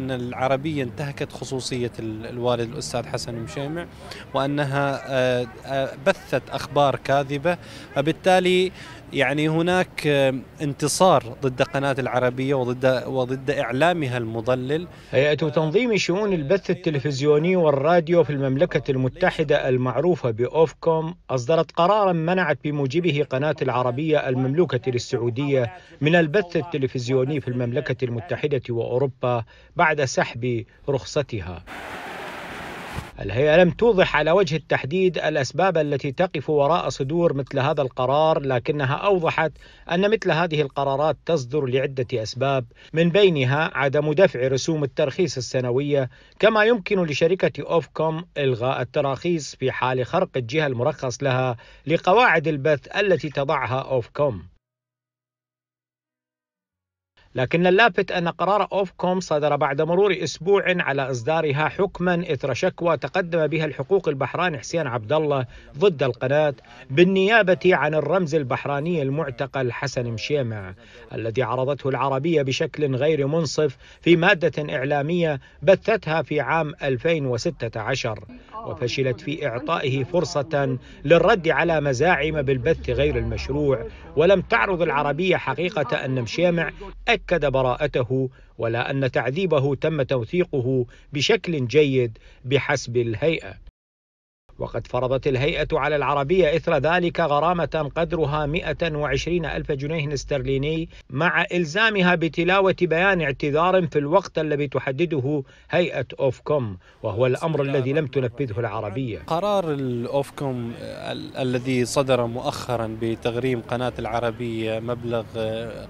أن العربية انتهكت خصوصية الوالد الأستاذ حسن مشيمع وأنها آه، آه، بثت أخبار كاذبة وبالتالي يعني هناك انتصار ضد قناة العربية وضد وضد إعلامها المضلل هيئة تنظيم شؤون البث التلفزيوني والراديو في المملكة المتحدة المعروفة بأوفكوم أصدرت قرارا منعت بموجبه قناة العربية المملوكة للسعودية من البث التلفزيوني في المملكة المتحدة وأوروبا بعد سحب رخصتها الهيئة لم توضح على وجه التحديد الأسباب التي تقف وراء صدور مثل هذا القرار لكنها أوضحت أن مثل هذه القرارات تصدر لعدة أسباب من بينها عدم دفع رسوم الترخيص السنوية كما يمكن لشركة أوفكوم إلغاء التراخيص في حال خرق الجهة المرخص لها لقواعد البث التي تضعها أوفكوم لكن اللافت أن قرار أوفكوم صدر بعد مرور أسبوع على إصدارها حكما إثر شكوى تقدم بها الحقوق البحراني حسين عبد الله ضد القناة بالنيابة عن الرمز البحراني المعتقل حسن مشيمع الذي عرضته العربية بشكل غير منصف في مادة إعلامية بثتها في عام 2016 وفشلت في إعطائه فرصة للرد على مزاعم بالبث غير المشروع ولم تعرض العربية حقيقة أن مشيمع أكد براءته ولا أن تعذيبه تم توثيقه بشكل جيد بحسب الهيئة وقد فرضت الهيئة على العربية إثر ذلك غرامة قدرها 120 ألف جنيه استرليني مع إلزامها بتلاوة بيان اعتذار في الوقت الذي تحدده هيئة أوفكوم وهو الأمر الذي لم تنفذه العربية قرار الأوفكوم الذي صدر مؤخرا بتغريم قناة العربية مبلغ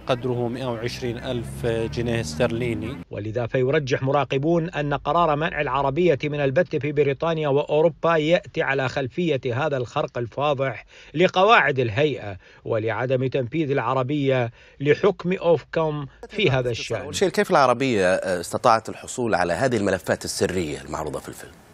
قدره 120 ألف جنيه استرليني ولذا فيرجح مراقبون أن قرار منع العربية من البث في بريطانيا وأوروبا يأتي على خلفية هذا الخرق الفاضح لقواعد الهيئة ولعدم تنفيذ العربية لحكم اوفكم في هذا الشأن كيف العربية استطاعت الحصول على هذه الملفات السرية المعروضة في الفيلم؟